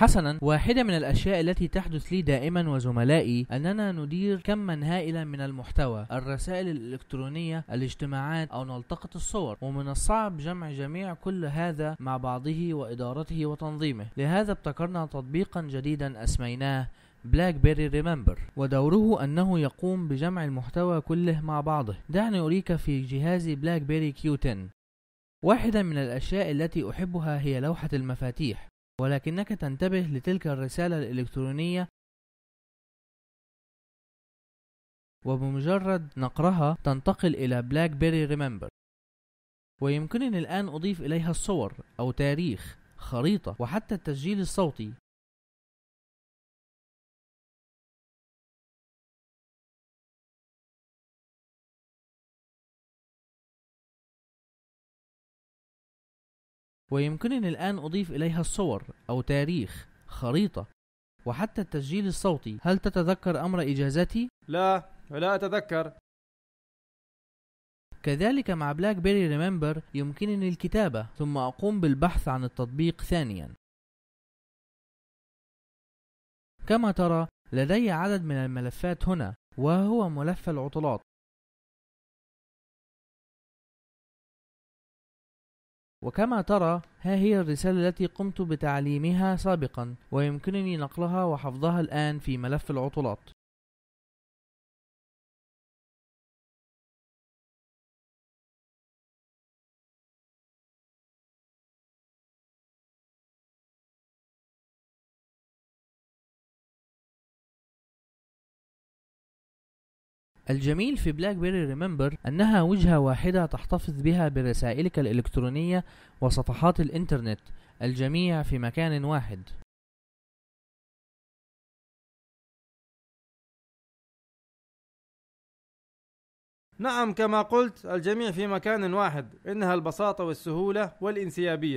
حسنا واحدة من الأشياء التي تحدث لي دائما وزملائي أننا ندير كما هائلا من المحتوى الرسائل الإلكترونية الاجتماعات أو نلتقط الصور ومن الصعب جمع جميع كل هذا مع بعضه وإدارته وتنظيمه لهذا ابتكرنا تطبيقا جديدا أسميناه بلاك بيري ريمبر ودوره أنه يقوم بجمع المحتوى كله مع بعضه دعني أريك في جهاز بلاك بيري كيو 10 واحدة من الأشياء التي أحبها هي لوحة المفاتيح ولكنك تنتبه لتلك الرسالة الإلكترونية وبمجرد نقرها تنتقل إلى بلاك بيري ريمبر ويمكنني الآن أضيف إليها الصور أو تاريخ خريطة وحتى التسجيل الصوتي ويمكنني الآن أضيف إليها الصور أو تاريخ خريطة وحتى التسجيل الصوتي هل تتذكر أمر إجازتي؟ لا لا أتذكر كذلك مع بلاك بيري ريمبر يمكنني الكتابة ثم أقوم بالبحث عن التطبيق ثانيا كما ترى لدي عدد من الملفات هنا وهو ملف العطلات وكما ترى ها هي الرسالة التي قمت بتعليمها سابقا ويمكنني نقلها وحفظها الآن في ملف العطلات الجميل في بلاك بيري ريمبر أنها وجهة واحدة تحتفظ بها برسائلك الإلكترونية وصفحات الإنترنت الجميع في مكان واحد نعم كما قلت الجميع في مكان واحد إنها البساطة والسهولة والانسيابية